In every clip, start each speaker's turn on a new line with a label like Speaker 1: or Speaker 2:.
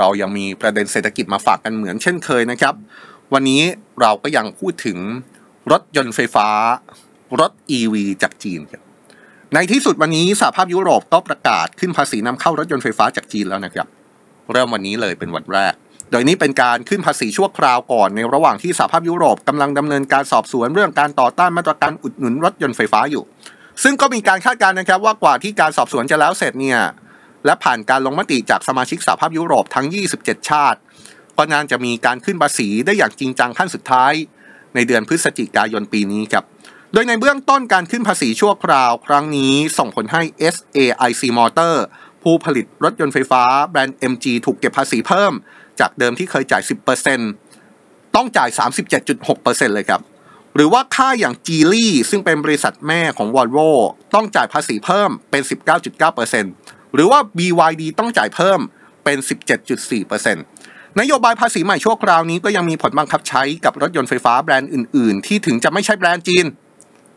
Speaker 1: เรายังมีประเด็นเศรษฐกิจมาฝากกันเหมือนเช่นเคยนะครับ วันนี้เราก็ยังพูดถึง รถยนต์ไฟฟ้า รถ e ีจากจีนครับในที่สุดวันนี้สหภาพยุโรปก็ประกาศ ขึ้นภาษีนำเข้ารถยนต์ไฟฟ้าจากจีนแล้วนะครับเริ่มวันนี้เลยเป็นวันแรก โดยนี้เป็นการขึ้นภาษีชั่วคราวก่อน ในระหว่างที่สหภาพยุโรปกำลังดำเนินการสอบสวนเรื่องการต่อต้านมาตรการอุดหนุนรถยนต์ไฟฟ้าอยู่ ซึ่งก็มีการคาดการณ์นะครับว่ากว่าที่การสอบสวนจะแล้วเสร็จเนี่ยและผ่านการลงมติจากสมาชิกสหภาพยุโรปทั้ง 27 ชาติก็น่าจะมีการขึ้นภาษีได้อย่างจริงจังขั้นสุดท้าย ในเดือนพฤศจิกายนปีนี้ครับ โดยในเบื้องต้นการขึ้นภาษีชั่วคราวครั้งนี้ส่งผลให้ SAIC Motor ผู้ผลิตรถยนต์ไฟฟ้าแบรนด์ MG ถูกเก็บภาษีเพิ่ม จากเดิมที่เคยจ่าย 10%ต้องจ่าย 37.6%เลยครับ หรือว่าค่าอย่างจีลี่ซึ่งเป็นบริษัทแม่ของวอลโวต้องจ่ายภาษีเพิ่มเป็น19.9%เหรือว่า BYD ต้องจ่ายเพิ่มเป็น 17.4%นโยบายภาษีใหม่ชั่วคราวนี้ก็ยังมีผลบังคับใช้กับรถยนต์ไฟฟ้าแบรนด์อื่นๆ ที่ถึงจะไม่ใช่แบรนด์จีน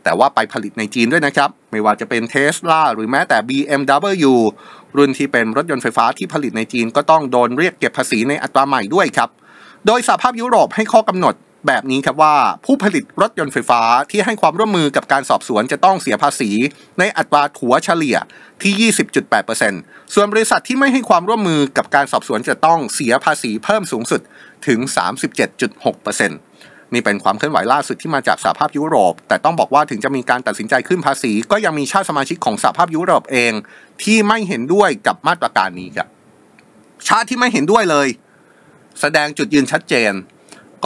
Speaker 1: แต่ว่าไปผลิตในจีนด้วยนะครับ ไม่ว่าจะเป็นเทสลาหรือแม้แต่ BMW รุ่นที่เป็นรถยนต์ไฟฟ้าที่ผลิตในจีนก็ต้องโดนเรียกเก็บภาษีในอัตราใหม่ด้วยครับ โดยสหภาพยุโรปให้ข้อกำหนดแบบนี้ครับว่าผู้ผลิตรถยนต์ไฟฟ้าที่ให้ความร่วมมือกับการสอบสวนจะต้องเสียภาษี ในอัตราถัวเฉลี่ยที่ 20.8%ส่วนบริษัทที่ไม่ให้ความร่วมมือกับการสอบสวนจะต้องเสียภาษีเพิ่มสูงสุดถึง 37.6%นี่เป็นความเคลื่อนไหวล่าสุดที่มาจากสหภาพยุโรป แต่ต้องบอกว่าถึงจะมีการตัดสินใจขึ้นภาษี ก็ยังมีชาติสมาชิกของสหภาพยุโรปเอง ที่ไม่เห็นด้วยกับมาตรการนี้ครับชาติที่ไม่เห็นด้วยเลย แสดงจุดยืนชัดเจน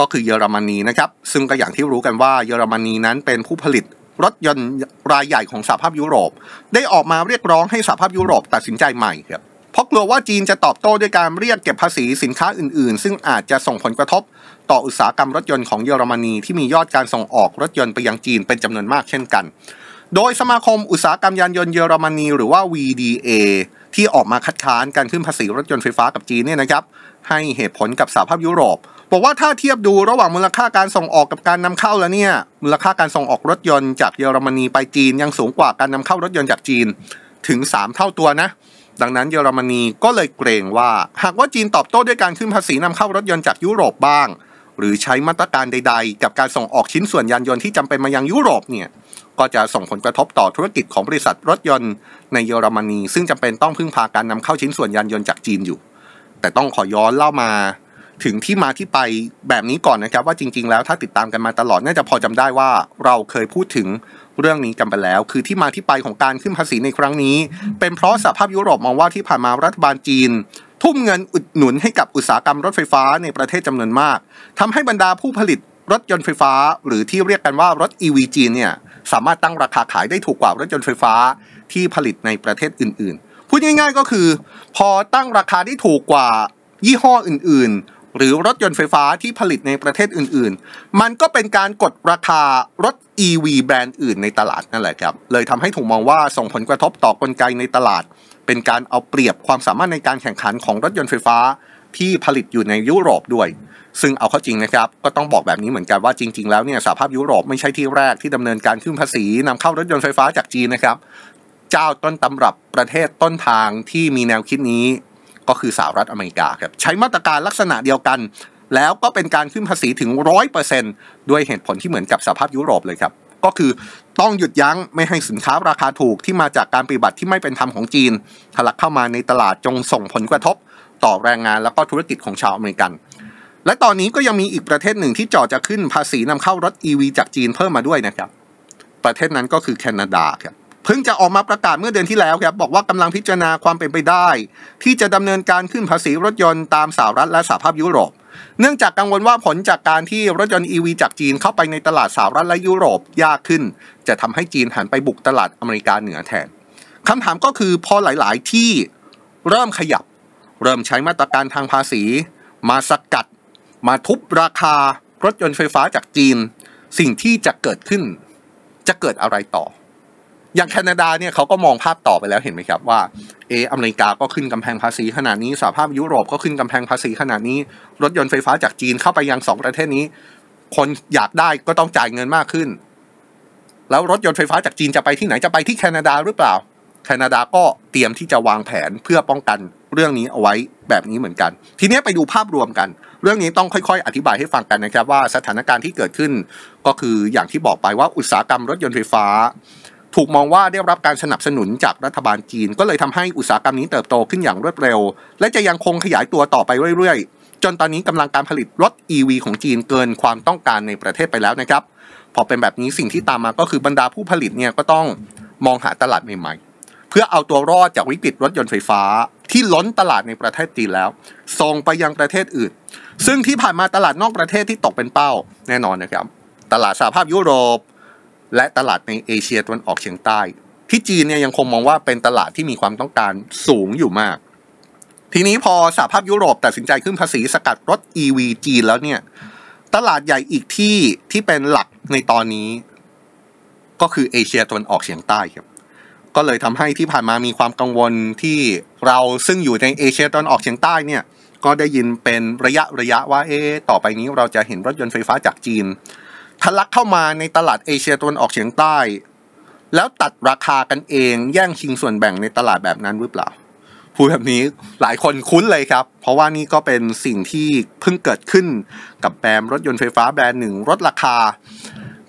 Speaker 1: ก็คือเยอรมนีนะครับ ซึ่งก็อย่างที่รู้กันว่าเยอรมนีนั้นเป็นผู้ผลิต รถยนต์รายใหญ่ของสหภาพยุโรป ได้ออกมาเรียกร้องให้สหภาพยุโรปตัดสินใจใหม่ครับเพราะกลัวว่าจีนจะตอบโต้ด้วยการเรียกเก็บภาษีสินค้าอื่นๆ ซึ่งอาจจะส่งผลกระทบ ต่ออุตสาหกรรมรถยนต์ของเยอรมนีที่มียอดการส่งออกรถยนต์ไปยังจีนเป็นจำนวนมากเช่นกัน โดยสมาคมอุตสาหกรรมยานยนต์เยอรมนีหรือว่า VDA ที่ออกมาคัดค้านการขึ้นภาษีรถยนต์ไฟฟ้ากับจีนเนี่ยนะครับให้เหตุผลกับสหภาพยุโรปบอกว่าถ้าเทียบดูระหว่างมูลค่าการส่งออกกับการนำเข้าแล้วเนี่ยมูลค่าการส่งออกรถยนต์จากเยอรมนี ไปจีนยังสูงกว่าการนำเข้ารถยนต์จากจีนถึง 3 เท่าตัวนะ ดังนั้นเยอรมนีก็เลยเกรงว่า หากว่าจีนตอบโต้ด้วยการขึ้นภาษีนำเข้ารถยนต์จากยุโรปบ้าง หรือใช้มาตรการใด ๆ กับการส่งออกชิ้นส่วนยานยนต์ที่จำเป็นมายังยุโรปเนี่ยก็จะส่งผลกระทบต่อธุรกิจของบริษัท รถยนต์ในเยอรมนีซึ่งจำเป็นต้องพึ่งพาการนำเข้าชิ้นส่วนยานยนต์จากจีนอยู่ แต่ต้องขอย้อนเล่ามาถึงที่มาที่ไปแบบนี้ก่อนนะครับว่าจริงๆแล้วถ้าติดตามกันมาตลอด น่าจะพอจำได้ว่าเราเคยพูดถึงเรื่องนี้กันไปแล้ว คือที่มาที่ไปของการขึ้นภาษีในครั้งนี้ เป็นเพราะสหภาพยุโรปมองว่าที่ผ่านมารัฐบาลจีน ทุ่มเงินอุดหนุนให้กับอุตสาหกรรมรถไฟฟ้าในประเทศจำนวนมาก ทำให้บรรดาผู้ผลิตรถยนต์ไฟฟ้า หรือที่เรียกกันว่ารถ EV จีนเนี่ยสามารถตั้งราคาขายได้ถูกกว่ารถยนต์ไฟฟ้าที่ผลิตในประเทศอื่น ๆ พูดง่ายๆ ก็คือ พอตั้งราคาได้ถูกกว่ายี่ห้ออื่น ๆหรือรถยนต์ไฟฟ้าที่ผลิตในประเทศอื่นๆ มันก็เป็นการกดราคารถ EV แบรนด์อื่นในตลาดนั่นแหละครับ เลยทำให้ถูกมองว่าส่งผลกระทบต่อกลไกในตลาด เป็นการเอาเปรียบความสามารถในการแข่งขันของรถยนต์ไฟฟ้าที่ผลิตอยู่ในยุโรปด้วย ซึ่งเอาเข้าจริงนะครับ ก็ต้องบอกแบบนี้เหมือนกันว่าจริงๆ แล้วเนี่ยสหภาพยุโรปไม่ใช่ที่แรกที่ดำเนินการขึ้นภาษี นำเข้ารถยนต์ไฟฟ้าจากจีนนะครับ เจ้าต้นตำรับประเทศต้นทางที่มีแนวคิดนี้ก็คือสหรัฐอเมริกาครับ ใช้มาตรการลักษณะเดียวกัน แล้วก็เป็นการขึ้นภาษีถึงรร้ออยเป์เซนด้วยเหตุผลที่เหมือนกับสภาพยุโรปเลยครับ ก็คือต้องหยุดยั้งไม่ให้สินค้าราคาถูกที่มาจากการปฏิบัติที่ไม่เป็นธรรมของจีนทะลักเข้ามาในตลาดจงส่งผลกระทบ ต่อแรงงานแล้วก็ธุรกิจของชาวอเมริกัน และตอนนี้ก็ยังมีอีกประเทศหนึ่งที่จ่อจะขึ้นภาษีนำเข้ารถ e ีจากจีนเพิ่มมาด้วยนะครับประเทศนั้นก็คือแคนาดาครับพิ่งจะออกมาประกาศเมื่อเดือนที่แล้วครับบอกว่ากำลังพิจารณาความเป็นไปได้ ที่จะดำเนินการขึ้นภาษีรถยนต์ตามสหรัฐและสหภาพยุโรป เนื่องจากกังวลว่าผลจากการที่รถยนต์ EV จากจีนเข้าไปในตลาดสหรัฐและยุโรปยากขึ้น จะทำให้จีนหันไปบุกตลาดอเมริกาเหนือแทน คำถามก็คือพอหลาย ๆ ที่เริ่มขยับ เริ่มใช้มาตรการทางภาษี มาสกัด มาทุบราคา รถยนต์ไฟฟ้าจากจีน สิ่งที่จะเกิดขึ้นจะเกิดอะไรต่ออย่างแคนาดาเนี่ยเขาก็มองภาพต่อไปแล้วเห็นไหมครับว่าเออเมริกาก็ขึ้นกำแพงภาษีขนาดนี้สหภาพยุโรปก็ขึ้นกำแพงภาษีขนาดนี้ รถยนต์ไฟฟ้าจากจีนเข้าไปยังสองประเทศนี้ คนอยากได้ก็ต้องจ่ายเงินมากขึ้น แล้วรถยนต์ไฟฟ้าจากจีนจะไปที่ไหนจะไปที่แคนาดาหรือเปล่า แคนาดาก็เตรียมที่จะวางแผนเพื่อป้องกันเรื่องนี้เอาไว้แบบนี้เหมือนกัน ทีนี้ไปดูภาพรวมกัน เรื่องนี้ต้องค่อย ๆ อธิบายให้ฟังกันนะครับว่าสถานการณ์ที่เกิดขึ้น ก็คืออย่างที่บอกไปว่าอุตสาหกรรมรถยนต์ไฟฟ้าถูกมองว่าได้รับการสนับสนุนจากรัฐบาลจีน ก็เลยทำให้อุตสาหกรรมนี้เติบโตขึ้นอย่างรวดเร็ว และจะยังคงขยายตัวต่อไปเรื่อยๆ จนตอนนี้กำลังการผลิตรถ E ีวีของจีนเกินความต้องการในประเทศไปแล้วนะครับ พอเป็นแบบนี้สิ่งที่ตามมาก็คือบรรดาผู้ผลิตเนี่ยก็ต้องมองหาตลาดใหม่ๆ เพื่อเอาตัวรอดจากวิกฤตรถยนต์ไฟฟ้า ที่ล้นตลาดในประเทศจีนแล้วส่งไปยังประเทศอื่น ซึ่งที่ผ่านมาตลาดนอกประเทศที่ตกเป็นเป้า แน่นอนนะครับตลาดสหภาพยุโรปและตลาดในเอเชียตะวันออกเฉียงใต้ ที่จีนเนี่ยยังคงมองว่าเป็นตลาดที่มีความต้องการสูงอยู่มาก ทีนี้พอสหภาพยุโรปตัดสินใจขึ้นภาษีสกัดรถ e ีจีนแล้วเนี่ยตลาดใหญ่อีกที่ที่เป็นหลักในตอนนี้ ก็คือเอเชียตะวันออกเฉียงใต้ครับก็เลยทำให้ที่ผ่านมามีความกังวลที่เราซึ่งอยู่ในเอเชียตะวันออกเฉียงใต้เนี่ยก็ได้ยินเป็นระยะระยะว่าเอ๊ต่อไปนี้เราจะเห็นรถยนต์ไฟฟ้าจากจีนทะลักเข้ามาในตลาดเอเชียตะวันออกเฉียงใต้ แล้วตัดราคากันเองแย่งชิงส่วนแบ่งในตลาดแบบนั้นหรือเปล่าพูดแบบนี้หลายคนคุ้นเลยครับ เพราะว่านี่ก็เป็นสิ่งที่เพิ่งเกิดขึ้นกับแบรนด์รถยนต์ไฟฟ้าแบรนด์หนึ่งลดราคา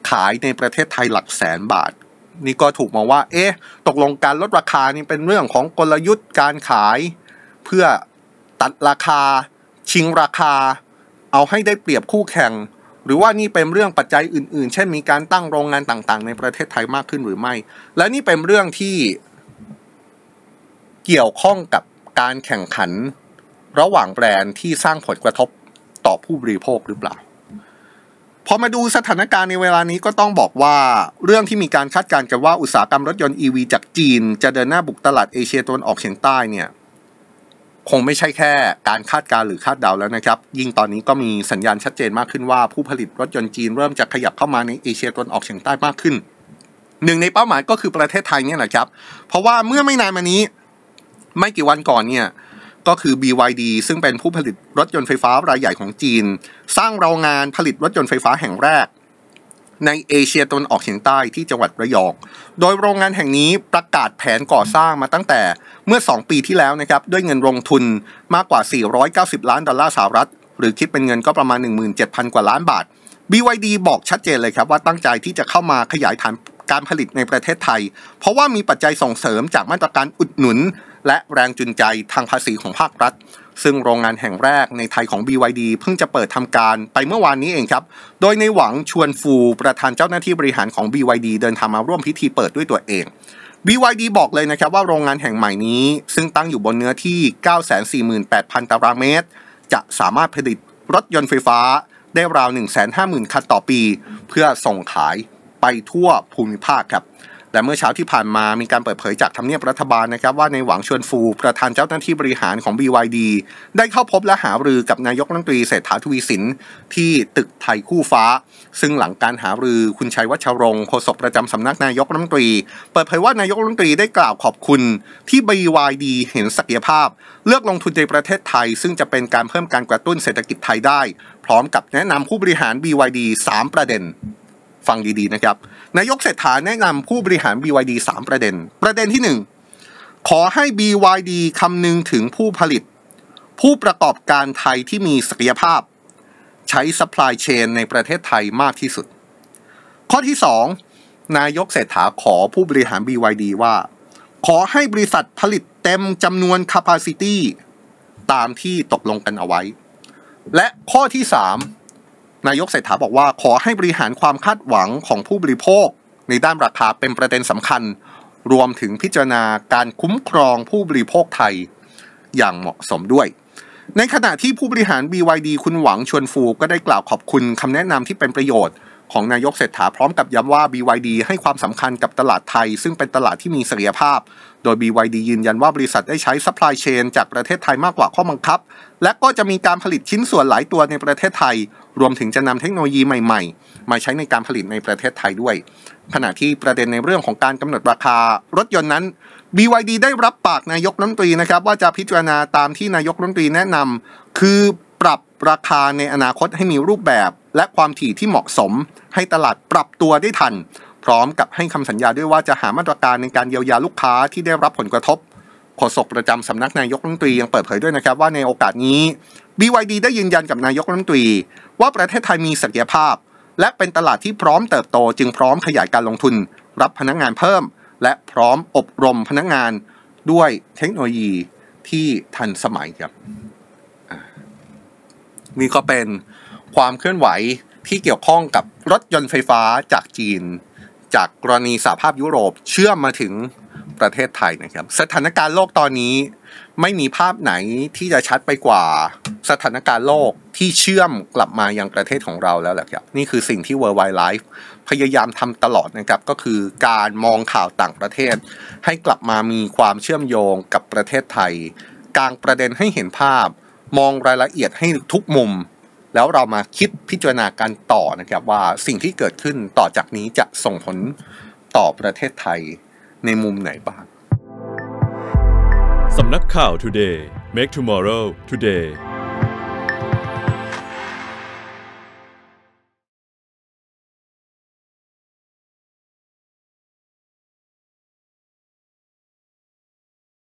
Speaker 1: ขายในประเทศไทยหลักแสนบาท นี่ก็ถูกมองว่า เอ๊ะตกลงการลดราคานี่เป็นเรื่องของกลยุทธ์การขาย เพื่อตัดราคาชิงราคา เอาให้ได้เปรียบคู่แข่งหรือว่านี่เป็นเรื่องปัจจัยอื่น ๆ เช่น มีการตั้งโรงงานต่างๆ ในประเทศไทยมากขึ้นหรือไม่ และนี่เป็นเรื่องที่เกี่ยวข้องกับการแข่งขันระหว่างแบรนด์ที่สร้างผลกระทบต่อผู้บริโภคหรือเปล่า พอมาดูสถานการณ์ในเวลานี้ก็ต้องบอกว่าเรื่องที่มีการคาดการณ์กันว่าอุตสาหกรรมรถยนต์ EV จากจีน จะเดินหน้าบุกตลาดเอเชียตะวันออกเฉียงใต้เนี่ยคงไม่ใช่แค่การคาดการหรือคาดเดาแล้วนะครับ ยิ่งตอนนี้ก็มีสัญญาณชัดเจนมากขึ้นว่าผู้ผลิตรถยนต์จีนเริ่มจะขยับเข้ามาในเอเชียตะวันออกเฉียงใต้มากขึ้น หนึ่งในเป้าหมายก็คือประเทศไทยเนี่ยแหละครับ เพราะว่าเมื่อไม่นานมานี้ไม่กี่วันก่อนเนี่ยก็คือ BYD ซึ่งเป็นผู้ผลิตรถยนต์ไฟฟ้ารายใหญ่ของจีน สร้างโรงงานผลิตรถยนต์ไฟฟ้าแห่งแรกในเอเชียตะวันออกเฉียงใต้ที่จังหวัดระยอง โดยโรงงานแห่งนี้ประกาศแผนก่อสร้างมาตั้งแต่เมื่อ 2 ปีที่แล้วนะครับด้วยเงินลงทุนมากกว่า 490 ล้านดอลลาร์สหรัฐหรือคิดเป็นเงินก็ประมาณ 17,000 กว่าล้านบาท BYD บอกชัดเจนเลยครับว่าตั้งใจที่จะเข้ามาขยายฐานการผลิตในประเทศไทย เพราะว่ามีปัจจัยส่งเสริมจากมาตรการอุดหนุนและแรงจูงใจทางภาษีของภาครัฐ ซึ่งโรงงานแห่งแรกในไทยของ BYD เพิ่งจะเปิดทำการไปเมื่อวานนี้เองครับ โดยในหวังชวนฟูประธานเจ้าหน้าที่บริหารของ BYD เดินทางมาร่วมพิธีเปิดด้วยตัวเอง BYD บอกเลยนะครับว่าโรงงานแห่งใหม่นี้ ซึ่งตั้งอยู่บนเนื้อที่ 948,000 ตารางเมตร จะสามารถผลิตรถยนต์ไฟฟ้า ได้ราว 150,000 คันต่อปี เพื่อส่งขายไปทั่วภูมิภาคครับแต่เมื่อเช้าที่ผ่านมามีการเปิดเผยจากทำเนียบรัฐบาลนะครับว่าในหวังชวนฟู ประธานเจ้าหน้าที่บริหารของ BYD ได้เข้าพบและหารือกับนายกรัฐมนตรีเศรษฐาทวีสินที่ตึกไทยคู่ฟ้า ซึ่งหลังการหารือคุณชัยวัชรงค์โฆษกประจำสำนักนายกรัฐมนตรี เปิดเผยว่านายกรัฐมนตรีได้กล่าวขอบคุณที่ BYD เห็นศักยภาพ เลือกลงทุนในประเทศไทย ซึ่งจะเป็นการเพิ่มการกระตุ้นเศรษฐกิจไทยได้ พร้อมกับแนะนำผู้บริหาร BYD 3ประเด็นฟังดีๆ นะครับ นายกเศรษฐาแนะนำผู้บริหาร BYD 3 ประเด็น ประเด็นที่ 1 ขอให้ BYD คำนึงถึงผู้ผลิต ผู้ประกอบการไทยที่มีศักยภาพ ใช้ supply c h เชนในประเทศไทยมากที่สุด ข้อที่ 2 นายกเศรษฐาขอผู้บริหาร BYD ว่า ขอให้บริษัทผลิตเต็มจำนวน capacity ตามที่ตกลงกันเอาไว้ และข้อที่ 3นายกเศรษฐาบอกว่าขอให้บริหารความคาดหวังของผู้บริโภค ในด้านราคาเป็นประเด็นสำคัญ รวมถึงพิจารณาการคุ้มครองผู้บริโภคไทยอย่างเหมาะสมด้วย ในขณะที่ผู้บริหาร BYD คุณหวังชวนฟูก็ได้กล่าวขอบคุณคำแนะนำที่เป็นประโยชน์ของนายกเศรษฐาพร้อมกับย้ำว่า BYD ให้ความสำคัญกับตลาดไทย ซึ่งเป็นตลาดที่มีศักยภาพ โดย BYD ยืนยันว่าบริษัทได้ใช้ซัพพลายเชนจากประเทศไทยมากกว่าข้อบังคับ และก็จะมีการผลิตชิ้นส่วนหลายตัวในประเทศไทย รวมถึงจะนำเทคโนโลยีใหม่ๆ มาใช้ในการผลิตในประเทศไทยด้วย ขณะที่ประเด็นในเรื่องของการกำหนดราคารถยนต์นั้น BYD ได้รับปากนายกรัฐมนตรีนะครับว่าจะพิจารณาตามที่นายกรัฐมนตรีแนะนำคือปรับราคาในอนาคตให้มีรูปแบบและความถี่ที่เหมาะสมให้ตลาดปรับตัวได้ทัน พร้อมกับให้คำสัญญาด้วยว่าจะหามาตรการในการเยียวยาลูกค้าที่ได้รับผลกระทบโฆษกประจำสำนักนายกรัฐมนตรี ยังเปิดเผยด้วยนะครับว่าในโอกาสนี้ BYD ได้ยืนยันกับนายกรัฐมนตรี ว่าประเทศไทยมีศักยภาพ และเป็นตลาดที่พร้อมเติบโตจึงพร้อมขยายการลงทุน รับพนักงงานเพิ่ม และพร้อมอบรมพนักงงาน ด้วยเทคโนโลยีที่ทันสมัยครับนี่ก็เป็นความเคลื่อนไหวที่เกี่ยวข้องกับรถยนต์ไฟฟ้าจากจีน จากกรณีสหภาพยุโรปเชื่อมมาถึงประเทศไทยนะครับ สถานการณ์โลกตอนนี้ไม่มีภาพไหนที่จะชัดไปกว่า สถานการณ์โลกที่เชื่อมกลับมายังประเทศของเราแล้วแหละครับ นี่คือสิ่งที่ World Wide Life พยายามทำตลอดนะครับ ก็คือการมองข่าวต่างประเทศ ให้กลับมามีความเชื่อมโยงกับประเทศไทยกลางประเด็นให้เห็นภาพมองรายละเอียดให้ทุกมุม แล้วเรามาคิดพิจารณาการต่อนะครับว่าสิ่งที่เกิดขึ้นต่อจากนี้จะส่งผลต่อประเทศไทยในมุมไหนบ้าง สำนักข่าว Today Make Tomorrow Today